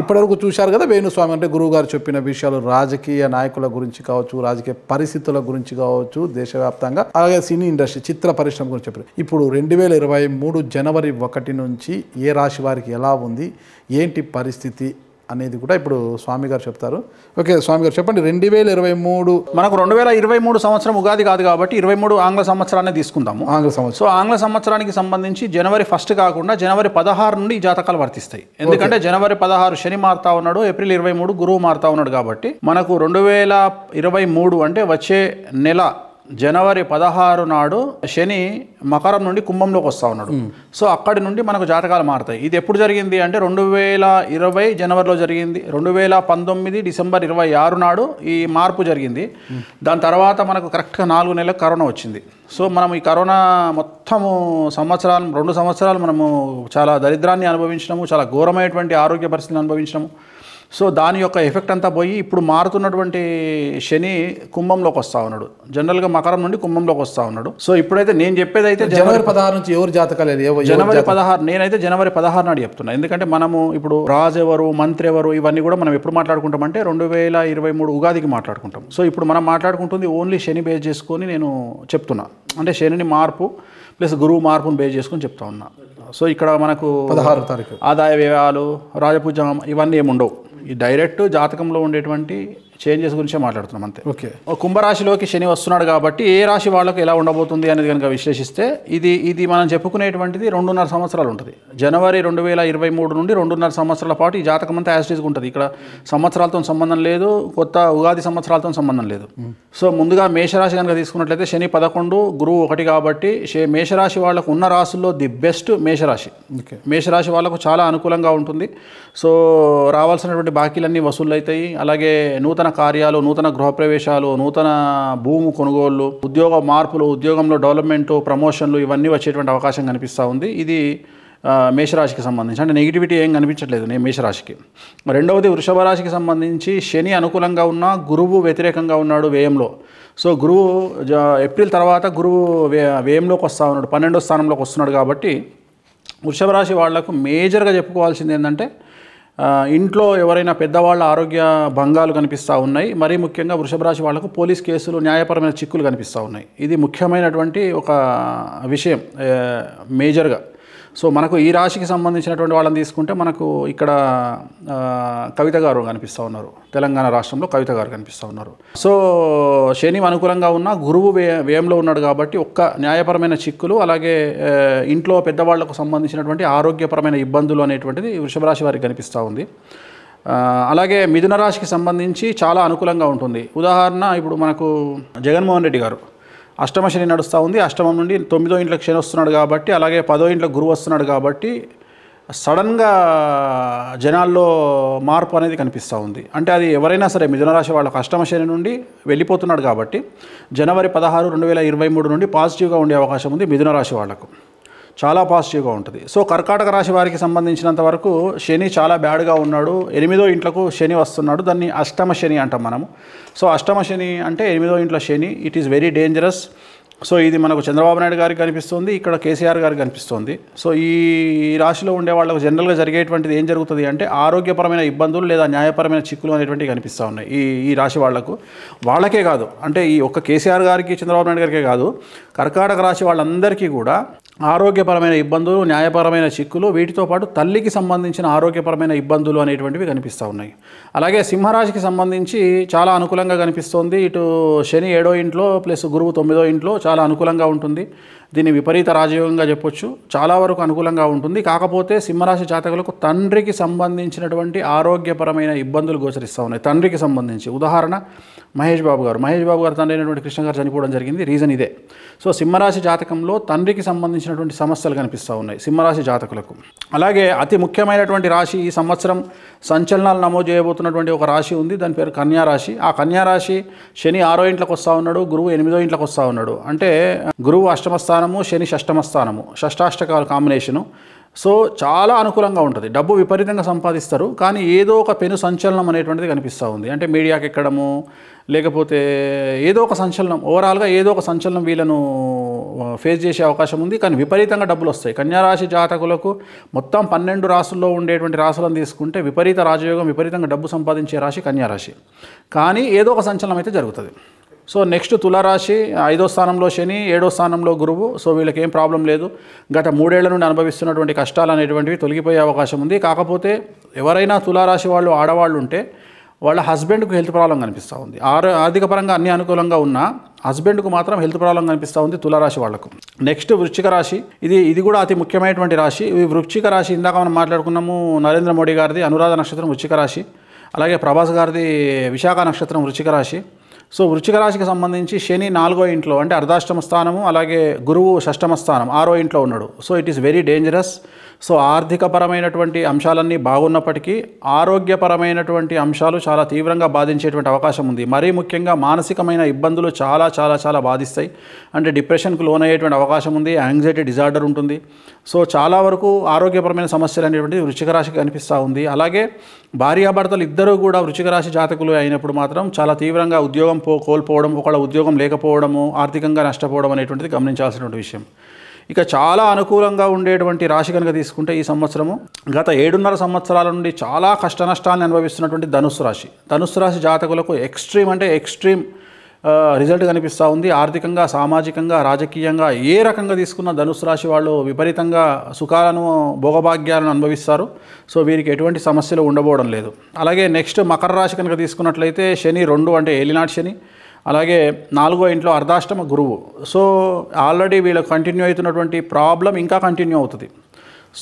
ఇప్పటివరకు చూశారు కదా వేణుస్వామి అంటే గురువుగారు చెప్పిన విషయాలు రాజకీయ నాయకుల గురించి కావచ్చు రాజకీయ పరిస్థితుల గురించి కావచ్చు దేశవ్యాప్తంగా అలాగే సినీ ఇండస్ట్రీ చిత్ర పరిశ్రమ గురించి చెప్పారు ఇప్పుడు రెండు వేల ఇరవై మూడు జనవరి ఒకటి నుంచి ఏ రాశి వారికి ఎలా ఉంది ఏంటి పరిస్థితి అనేది కూడా ఇప్పుడు స్వామి గారు చెప్తారు ఓకే స్వామి గారు చెప్పండి రెండు వేల ఇరవై మూడు మనకు రెండు వేల ఇరవై మూడు సంవత్సరం ఉగాది కాదు కాబట్టి ఇరవై మూడు ఆంగ్ల సంవత్సరాన్ని తీసుకుందాము ఆంగ్ల సంవత్సరం సో ఆంగ్ల సంవత్సరానికి సంబంధించి జనవరి ఫస్ట్ కాకుండా జనవరి పదహారు నుండి ఈ జాతకాలు వర్తిస్తాయి ఎందుకంటే జనవరి పదహారు శని మారుతా ఉన్నాడు ఏప్రిల్ ఇరవై మూడు గురువు మారుతా ఉన్నాడు కాబట్టి మనకు రెండు వేల ఇరవై మూడు అంటే వచ్చే నెల జనవరి పదహారు నాడు శని మకరం నుండి కుంభంలోకి వస్తూ ఉన్నాడు సో అక్కడి నుండి మనకు జాతకాలు మారుతాయి ఇది ఎప్పుడు జరిగింది అంటే రెండు వేల ఇరవై జనవరిలో జరిగింది రెండు వేల పంతొమ్మిది డిసెంబర్ ఇరవై ఆరు నాడు ఈ మార్పు జరిగింది దాని తర్వాత మనకు కరెక్ట్గా నాలుగు నెలలకు కరోనా వచ్చింది సో మనం ఈ కరోనా మొత్తము సంవత్సరాలు రెండు సంవత్సరాలు మనము చాలా దరిద్రాన్ని అనుభవించినాము చాలా ఘోరమైనటువంటి ఆరోగ్య పరిస్థితిని అనుభవించినాము సో దాని యొక్క ఎఫెక్ట్ అంతా పోయి ఇప్పుడు మారుతున్నటువంటి శని కుంభంలోకి వస్తా ఉన్నాడు జనరల్గా మకరం నుండి కుంభంలోకి వస్తా ఉన్నాడు సో ఇప్పుడైతే నేను చెప్పేది అయితే జనవరి పదహారు నుంచి ఎవరు లేదు జనవరి పదహారు నేనైతే జనవరి పదహారు నాడు చెప్తున్నా ఎందుకంటే మనము ఇప్పుడు రాజు ఎవరు మంత్రి ఎవరు ఇవన్నీ కూడా మనం ఎప్పుడు అంటే రెండు వేల ఇరవై మూడు ఉగాదికి మాట్లాడుకుంటాం సో ఇప్పుడు మనం మాట్లాడుకుంటుంది ఓన్లీ శని బేస్ చేసుకొని నేను చెప్తున్నా అంటే శనిని మార్పు ప్లస్ గురువు మార్పును బేస్ చేసుకుని చెప్తా ఉన్నా సో ఇక్కడ మనకు పదహారు తారీఖు ఆదాయ వ్యయాలు రాజపూజ ఇవన్నీ ఏముండవు ఈ డైరెక్ట్ జాతకంలో ఉండేటువంటి చేంజెస్ గురించే మాట్లాడుతున్నాం అంతే ఓకే కుంభరాశిలోకి శని వస్తున్నాడు కాబట్టి ఏ రాశి వాళ్ళకి ఎలా ఉండబోతుంది అనేది కనుక విశ్లేషిస్తే ఇది ఇది మనం చెప్పుకునేటువంటిది రెండున్నర సంవత్సరాలు ఉంటుంది జనవరి రెండు వేల ఇరవై మూడు నుండి రెండున్నర సంవత్సరాల పాటు ఈ జాతకం అంతా యాస్టేజ్గా ఉంటుంది ఇక్కడ సంవత్సరాలతో సంబంధం లేదు కొత్త ఉగాది సంవత్సరాలతో సంబంధం లేదు సో ముందుగా మేషరాశి కనుక తీసుకున్నట్లయితే శని పదకొండు గురువు ఒకటి కాబట్టి మేషరాశి వాళ్ళకు ఉన్న రాశుల్లో ది బెస్ట్ మేషరాశి మేషరాశి వాళ్ళకు చాలా అనుకూలంగా ఉంటుంది సో రావాల్సినటువంటి బాకీలన్నీ వసూలు అవుతాయి అలాగే నూతన నూతన కార్యాలు నూతన గృహప్రవేశాలు నూతన భూము కొనుగోళ్లు ఉద్యోగ మార్పులు ఉద్యోగంలో డెవలప్మెంట్ ప్రమోషన్లు ఇవన్నీ వచ్చేటువంటి అవకాశం కనిపిస్తూ ఉంది ఇది మేషరాశికి సంబంధించి అంటే నెగిటివిటీ ఏం కనిపించట్లేదు నేను మేషరాశికి రెండవది వృషభ రాశికి సంబంధించి శని అనుకూలంగా ఉన్నా గురువు వ్యతిరేకంగా ఉన్నాడు వ్యయంలో సో గురువు ఏప్రిల్ తర్వాత గురువు వ్యయంలోకి వస్తూ ఉన్నాడు పన్నెండో స్థానంలోకి వస్తున్నాడు కాబట్టి వృషభ రాశి వాళ్లకు మేజర్గా చెప్పుకోవాల్సింది ఏంటంటే ఇంట్లో ఎవరైనా పెద్దవాళ్ళ ఆరోగ్య భంగాలు కనిపిస్తూ ఉన్నాయి మరీ ముఖ్యంగా వృషభ రాశి వాళ్లకు పోలీస్ కేసులు న్యాయపరమైన చిక్కులు కనిపిస్తూ ఉన్నాయి ఇది ముఖ్యమైనటువంటి ఒక విషయం మేజర్గా సో మనకు ఈ రాశికి సంబంధించినటువంటి వాళ్ళని తీసుకుంటే మనకు ఇక్కడ కవిత గారు కనిపిస్తూ ఉన్నారు తెలంగాణ రాష్ట్రంలో కవిత గారు కనిపిస్తూ ఉన్నారు సో శని అనుకూలంగా ఉన్న గురువు వే వ్యయంలో ఉన్నాడు కాబట్టి ఒక్క న్యాయపరమైన చిక్కులు అలాగే ఇంట్లో పెద్దవాళ్లకు సంబంధించినటువంటి ఆరోగ్యపరమైన ఇబ్బందులు అనేటువంటిది వృషభరాశి వారికి కనిపిస్తూ ఉంది అలాగే మిథున రాశికి సంబంధించి చాలా అనుకూలంగా ఉంటుంది ఉదాహరణ ఇప్పుడు మనకు జగన్మోహన్ రెడ్డి గారు అష్టమ శని నడుస్తూ ఉంది అష్టమం నుండి తొమ్మిదో ఇంట్లో క్షణి వస్తున్నాడు కాబట్టి అలాగే పదో ఇంట్లో గురువు వస్తున్నాడు కాబట్టి సడన్గా జనాల్లో మార్పు అనేది కనిపిస్తూ ఉంది అంటే అది ఎవరైనా సరే మిథునరాశి వాళ్ళకు అష్టమ శని నుండి వెళ్ళిపోతున్నాడు కాబట్టి జనవరి పదహారు రెండు వేల ఇరవై మూడు నుండి పాజిటివ్గా ఉండే అవకాశం ఉంది మిథునరాశి వాళ్లకు చాలా పాజిటివ్గా ఉంటుంది సో కర్కాటక రాశి వారికి సంబంధించినంత వరకు శని చాలా బ్యాడ్గా ఉన్నాడు ఎనిమిదో ఇంట్లకు శని వస్తున్నాడు దాన్ని అష్టమ శని అంటాం మనము సో అష్టమ శని అంటే ఎనిమిదో ఇంట్లో Shani it is very dangerous so ఇది మనకు చంద్రబాబు నాయుడు గారికి కనిపిస్తుంది ఇక్కడ కేసీఆర్ గారికి కనిపిస్తుంది సో ఈ రాశిలో ఉండే వాళ్ళకు జనరల్గా జరిగేటువంటిది ఏం జరుగుతుంది అంటే ఆరోగ్యపరమైన ఇబ్బందులు లేదా న్యాయపరమైన చిక్కులు అనేటువంటివి కనిపిస్తూ ఉన్నాయి ఈ ఈ రాశి వాళ్లకు వాళ్ళకే కాదు అంటే ఈ ఒక్క కేసీఆర్ గారికి చంద్రబాబు నాయుడు గారికే కాదు కర్కాటక రాశి వాళ్ళందరికీ కూడా ఆరోగ్యపరమైన ఇబ్బందులు న్యాయపరమైన చిక్కులు వీటితో పాటు తల్లికి సంబంధించిన ఆరోగ్యపరమైన ఇబ్బందులు అనేటువంటివి కనిపిస్తూ ఉన్నాయి అలాగే సింహరాశికి సంబంధించి చాలా అనుకూలంగా కనిపిస్తోంది ఇటు శని ఏడో ఇంట్లో ప్లస్ గురువు తొమ్మిదో ఇంట్లో చాలా అనుకూలంగా ఉంటుంది దీన్ని విపరీత రాజయోగంగా చెప్పొచ్చు చాలా వరకు అనుకూలంగా ఉంటుంది కాకపోతే సింహరాశి జాతకులకు తండ్రికి సంబంధించినటువంటి ఆరోగ్యపరమైన ఇబ్బందులు గోచరిస్తూ ఉన్నాయి తండ్రికి సంబంధించి ఉదాహరణ మహేష్ బాబు గారు మహేష్ బాబు గారు తండ్రి అయినటువంటి కృష్ణ గారు చనిపోవడం జరిగింది రీజన్ ఇదే సో సింహరాశి జాతకంలో తండ్రికి సంబంధించినటువంటి సమస్యలు కనిపిస్తూ ఉన్నాయి సింహరాశి జాతకులకు అలాగే అతి ముఖ్యమైనటువంటి రాశి ఈ సంవత్సరం సంచలనాలు నమోదు చేయబోతున్నటువంటి ఒక రాశి ఉంది దాని పేరు కన్యారాశి ఆ కన్యారాశి శని ఆరో ఇంట్లోకి వస్తూ ఉన్నాడు గురువు ఎనిమిదో ఇంట్లోకి వస్తూ ఉన్నాడు అంటే గురువు అష్టమస్థానం స్థానము శని షష్టమ స్థానము షష్టాష్టకాల కాంబినేషను సో చాలా అనుకూలంగా ఉంటుంది డబ్బు విపరీతంగా సంపాదిస్తారు కానీ ఏదో ఒక పెను సంచలనం అనేటువంటిది కనిపిస్తూ ఉంది అంటే మీడియాకి ఎక్కడము లేకపోతే ఏదో ఒక సంచలనం ఓవరాల్గా ఏదో ఒక సంచలనం వీళ్ళను ఫేస్ చేసే అవకాశం ఉంది కానీ విపరీతంగా డబ్బులు వస్తాయి కన్యారాశి జాతకులకు మొత్తం పన్నెండు రాసుల్లో ఉండేటువంటి రాసులను తీసుకుంటే విపరీత రాజయోగం విపరీతంగా డబ్బు సంపాదించే రాశి కన్యారాశి కానీ ఏదో ఒక సంచలనం అయితే జరుగుతుంది సో నెక్స్ట్ తులారాశి ఐదో స్థానంలో శని ఏడో స్థానంలో గురువు సో వీళ్ళకి ఏం ప్రాబ్లం లేదు గత మూడేళ్ల నుండి అనుభవిస్తున్నటువంటి కష్టాలు అనేటువంటివి తొలగిపోయే అవకాశం ఉంది కాకపోతే ఎవరైనా తులారాశి వాళ్ళు ఆడవాళ్ళు ఉంటే వాళ్ళ హస్బెండ్కు హెల్త్ ప్రాబ్లం కనిపిస్తూ ఉంది ఆరు ఆర్థిక పరంగా అన్ని అనుకూలంగా ఉన్న హస్బెండ్కు మాత్రం హెల్త్ ప్రాబ్లం కనిపిస్తూ ఉంది తులారాశి వాళ్లకు నెక్స్ట్ వృక్షిక రాశి ఇది ఇది కూడా అతి ముఖ్యమైనటువంటి రాశి ఈ వృక్షిక రాశి ఇందాక మనం మాట్లాడుకున్నాము నరేంద్ర మోడీ గారిది అనురాధ నక్షత్రం వృక్షిక రాశి అలాగే ప్రభాస్ గారిది విశాఖ నక్షత్రం వృక్షిక రాశి సో వృచ్చిక రాశికి సంబంధించి శని నాలుగో ఇంట్లో అంటే అర్ధాష్టమ స్థానము అలాగే గురువు షష్టమ స్థానం ఆరో ఇంట్లో ఉన్నాడు so it is very dangerous so ఆర్థికపరమైనటువంటి అంశాలన్నీ బాగున్నప్పటికీ ఆరోగ్యపరమైనటువంటి అంశాలు చాలా తీవ్రంగా బాధించేటువంటి అవకాశం ఉంది మరీ ముఖ్యంగా మానసికమైన ఇబ్బందులు చాలా చాలా చాలా బాధిస్తాయి అంటే డిప్రెషన్కు లోనయ్యేటువంటి అవకాశం ఉంది యాంగ్జైటీ డిజార్డర్ ఉంటుంది సో చాలా వరకు ఆరోగ్యపరమైన సమస్యలు అనేటువంటి వృచ్చిక రాశికి కనిపిస్తూ ఉంది అలాగే భార్యాభర్తలు ఇద్దరూ కూడా వృచ్చిక రాశి జాతకులు అయినప్పుడు మాత్రం చాలా తీవ్రంగా ఉద్యోగం పో కోల్పోవడం ఒకళ్ళ ఉద్యోగం లేకపోవడము ఆర్థికంగా నష్టపోవడం అనేటువంటిది గమనించాల్సినటువంటి విషయం ఇక చాలా అనుకూలంగా ఉండేటువంటి రాశి కనుక తీసుకుంటే ఈ సంవత్సరము గత ఏడున్నర సంవత్సరాల నుండి చాలా కష్టనష్టాలను అనుభవిస్తున్నటువంటి ధనుసు రాశి ధనుసు రాశి జాతకులకు ఎక్స్ట్రీమ్ అంటే ఎక్స్ట్రీమ్ రిజల్ట్ కనిపిస్తూ ఉంది ఆర్థికంగా సామాజికంగా రాజకీయంగా ఏ రకంగా తీసుకున్న ధనుసు రాశి వాళ్ళు విపరీతంగా సుఖాలను భోగభాగ్యాలను అనుభవిస్తారు సో వీరికి ఎటువంటి సమస్యలు ఉండబోవడం లేదు అలాగే నెక్స్ట్ మకర రాశి కనుక తీసుకున్నట్లయితే శని రెండు అంటే ఏలినాటి శని అలాగే నాలుగో ఇంట్లో అర్ధాష్టమ గురువు సో ఆల్రెడీ వీళ్ళకి కంటిన్యూ అవుతున్నటువంటి ప్రాబ్లం ఇంకా కంటిన్యూ అవుతుంది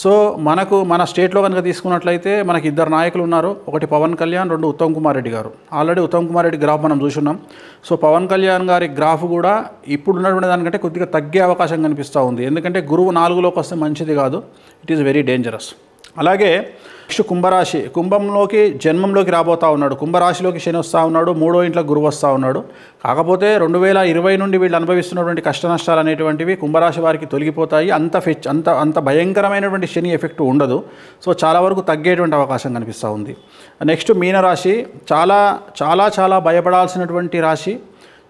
సో మనకు మన స్టేట్లో కనుక తీసుకున్నట్లయితే మనకి ఇద్దరు నాయకులు ఉన్నారు ఒకటి పవన్ కళ్యాణ్ రెండు ఉత్తమ్ కుమార్ రెడ్డి గారు ఆల్రెడీ ఉత్తమ్ కుమార్ రెడ్డి గ్రాఫ్ మనం చూసున్నాం సో పవన్ కళ్యాణ్ గారి గ్రాఫ్ కూడా ఇప్పుడు ఉన్నటువంటి దానికంటే కొద్దిగా తగ్గే అవకాశం కనిపిస్తూ ఉంది ఎందుకంటే గురువు నాలుగులోకి వస్తే మంచిది కాదు ఇట్ ఈస్ వెరీ డేంజరస్ అలాగే నెక్స్ట్ కుంభరాశి కుంభంలోకి జన్మంలోకి రాబోతా ఉన్నాడు కుంభరాశిలోకి శని వస్తూ ఉన్నాడు మూడో ఇంట్లో గురువు వస్తూ ఉన్నాడు కాకపోతే రెండు వేల ఇరవై నుండి వీళ్ళు అనుభవిస్తున్నటువంటి కష్ట నష్టాలు అనేటువంటివి కుంభరాశి వారికి తొలగిపోతాయి అంత ఫెచ్ అంత అంత భయంకరమైనటువంటి శని ఎఫెక్ట్ ఉండదు సో చాలా వరకు తగ్గేటువంటి అవకాశం కనిపిస్తూ ఉంది నెక్స్ట్ మీనరాశి చాలా చాలా చాలా భయపడాల్సినటువంటి రాశి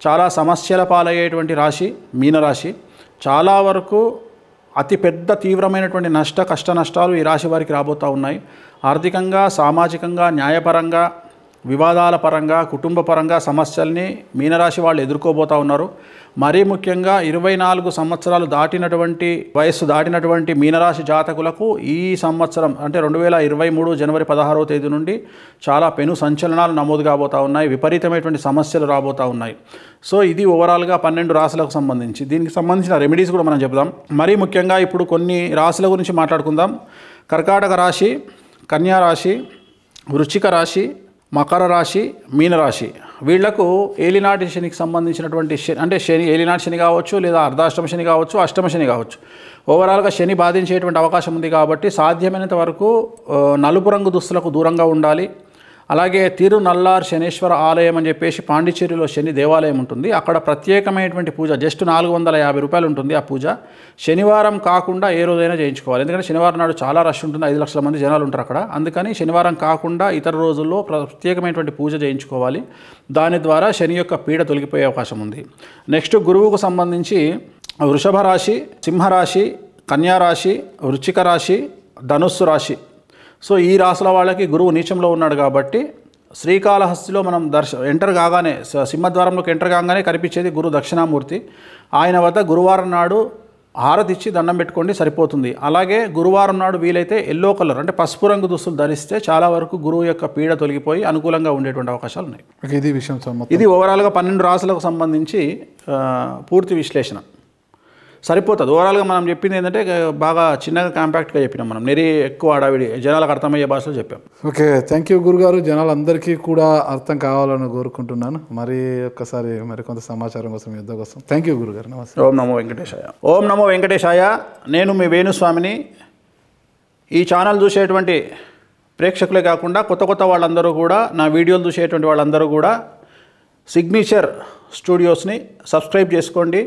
చాలా సమస్యల పాలయ్యేటువంటి రాశి మీనరాశి చాలా వరకు అతిపెద్ద తీవ్రమైనటువంటి నష్ట కష్ట నష్టాలు ఈ రాశి వారికి రాబోతూ ఉన్నాయి ఆర్థికంగా సామాజికంగా న్యాయపరంగా వివాదాల పరంగా కుటుంబ పరంగా సమస్యల్ని మీనరాశి వాళ్ళు ఎదుర్కోబోతూ ఉన్నారు మరీ ముఖ్యంగా ఇరవై నాలుగు సంవత్సరాలు దాటినటువంటి వయస్సు దాటినటువంటి మీనరాశి జాతకులకు ఈ సంవత్సరం అంటే రెండు వేల ఇరవై మూడు జనవరి పదహారవ తేదీ నుండి చాలా పెను సంచలనాలు నమోదు కాబోతూ ఉన్నాయి విపరీతమైనటువంటి సమస్యలు రాబోతూ ఉన్నాయి సో ఇది ఓవరాల్గా పన్నెండు రాశులకు సంబంధించి దీనికి సంబంధించిన రెమెడీస్ కూడా మనం చెప్దాం మరీ ముఖ్యంగా ఇప్పుడు కొన్ని రాశుల గురించి మాట్లాడుకుందాం కర్కాటక రాశి కన్యా రాశి వృశ్చిక రాశి మకర రాశి మీనరాశి వీళ్లకు ఏలినాటి శనికి సంబంధించినటువంటి శని అంటే శని ఏలినాటి శని కావచ్చు లేదా అర్ధాష్టమ శని కావచ్చు అష్టమ శని కావచ్చు ఓవరాల్గా శని బాధించేటువంటి అవకాశం ఉంది కాబట్టి సాధ్యమైనంత వరకు నలుపు రంగు దుస్తులకు దూరంగా ఉండాలి అలాగే తిరునల్లార్ శనేశ్వర ఆలయం అని చెప్పేసి పాండిచేరిలో శని దేవాలయం ఉంటుంది అక్కడ ప్రత్యేకమైనటువంటి పూజ జస్ట్ నాలుగు వందల యాభై రూపాయలు ఉంటుంది ఆ పూజ శనివారం కాకుండా ఏ రోజైనా చేయించుకోవాలి ఎందుకంటే శనివారం నాడు చాలా రష్ ఉంటుంది ఐదు లక్షల మంది జనాలు ఉంటారు అక్కడ అందుకని శనివారం కాకుండా ఇతర రోజుల్లో ప్రత్యేకమైనటువంటి పూజ చేయించుకోవాలి దాని ద్వారా శని యొక్క పీడ తొలగిపోయే అవకాశం ఉంది నెక్స్ట్ గురువుకు సంబంధించి వృషభ రాశి సింహరాశి కన్యారాశి వృచ్చిక రాశి ధనుస్సు రాశి సో ఈ రాసుల వాళ్ళకి గురువు నీచంలో ఉన్నాడు కాబట్టి శ్రీకాళహస్తిలో మనం దర్శ ఎంటర్ కాగానే సింహద్వారంలోకి ఎంటర్ కాగానే కనిపించేది గురు దక్షిణామూర్తి ఆయన వద్ద గురువారం నాడు హారతి ఇచ్చి దండం పెట్టుకోండి సరిపోతుంది అలాగే గురువారం నాడు వీలైతే ఎల్లో కలర్ అంటే పసుపు రంగు దుస్తులు ధరిస్తే చాలా వరకు గురువు యొక్క పీడ తొలగిపోయి అనుకూలంగా ఉండేటువంటి అవకాశాలు ఉన్నాయి ఇది విషయం ఇది ఓవరాల్గా పన్నెండు రాసులకు సంబంధించి పూర్తి విశ్లేషణ సరిపోతుంది ఓవరాల్గా మనం చెప్పింది ఏంటంటే బాగా చిన్నగా కాంపాక్ట్గా చెప్పినాం మనం నెరీ ఎక్కువ అడావిడి జనాలకు అర్థమయ్యే భాషలో చెప్పాం ఓకే థ్యాంక్ యూ గురుగారు జనాలందరికీ కూడా అర్థం కావాలని కోరుకుంటున్నాను మరి ఒక్కసారి మరి కొంత సమాచారం కోసం యుద్ధం కోసం థ్యాంక్ యూ గురుగారు నమస్తే ఓం నమో వెంకటేశాయ ఓం నమో వెంకటేశాయ నేను మీ వేణుస్వామిని ఈ ఛానల్ చూసేటువంటి ప్రేక్షకులే కాకుండా కొత్త కొత్త వాళ్ళందరూ కూడా నా వీడియోలు చూసేటువంటి వాళ్ళందరూ కూడా సిగ్నేచర్ స్టూడియోస్ని సబ్స్క్రైబ్ చేసుకోండి